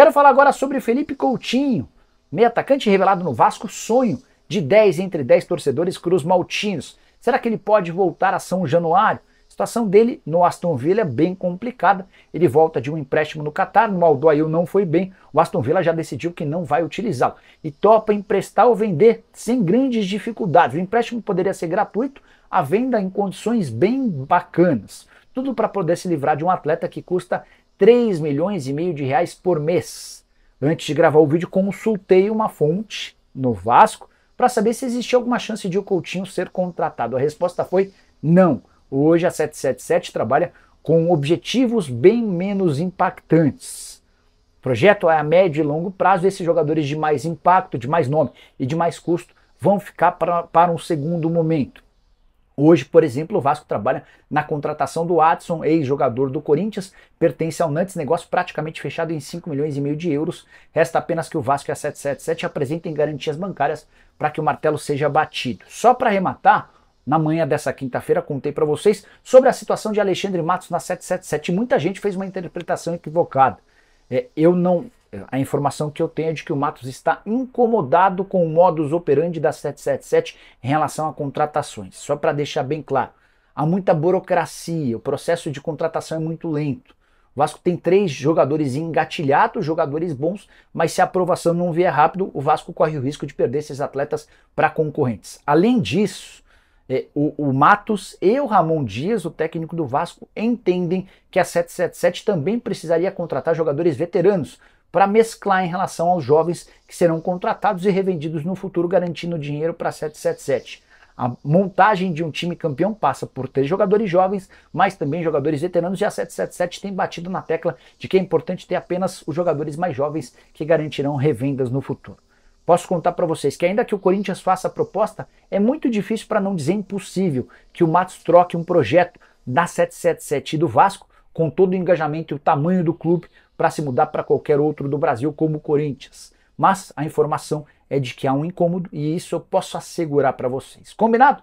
Quero falar agora sobre Felipe Coutinho, meio atacante revelado no Vasco, sonho de 10 entre 10 torcedores cruz maltinos. Será que ele pode voltar a São Januário? A situação dele no Aston Villa é bem complicada. Ele volta de um empréstimo no Catar, no Aldoail não foi bem. O Aston Villa já decidiu que não vai utilizá-lo e topa emprestar ou vender sem grandes dificuldades. O empréstimo poderia ser gratuito, a venda em condições bem bacanas. Tudo para poder se livrar de um atleta que custa 3 milhões e meio de reais por mês. Antes de gravar o vídeo, consultei uma fonte no Vasco para saber se existia alguma chance de o Coutinho ser contratado. A resposta foi não. Hoje a 777 trabalha com objetivos bem menos impactantes. O projeto é a médio e longo prazo, esses jogadores de mais impacto, de mais nome e de mais custo vão ficar pra, para um segundo momento. Hoje, por exemplo, o Vasco trabalha na contratação do Watson, ex-jogador do Corinthians, pertence ao Nantes, negócio praticamente fechado em 5 milhões e meio de euros. Resta apenas que o Vasco e a 777 apresentem garantias bancárias para que o martelo seja batido. Só para arrematar, na manhã dessa quinta-feira contei para vocês sobre a situação de Alexandre Matos na 777. Muita gente fez uma interpretação equivocada. É, eu não a informação que eu tenho é de que o Matos está incomodado com o modus operandi da 777 em relação a contratações. Só para deixar bem claro, há muita burocracia, o processo de contratação é muito lento. O Vasco tem três jogadores engatilhados, jogadores bons, mas se a aprovação não vier rápido, o Vasco corre o risco de perder esses atletas para concorrentes. Além disso, é, o, o, Matos e o Ramon Dias, o técnico do Vasco, entendem que a 777 também precisaria contratar jogadores veteranos para mesclar em relação aos jovens que serão contratados e revendidos no futuro, garantindo dinheiro para 777. A montagem de um time campeão passa por ter jogadores jovens, mas também jogadores veteranos, e a 777 tem batido na tecla de que é importante ter apenas os jogadores mais jovens que garantirão revendas no futuro. Posso contar para vocês que, ainda que o Corinthians faça a proposta, é muito difícil, para não dizer impossível, que o Matos troque um projeto da 777 e do Vasco com todo o engajamento e o tamanho do clube para se mudar para qualquer outro do Brasil, como o Corinthians. Mas a informação é de que há um incômodo e isso eu posso assegurar para vocês. Combinado?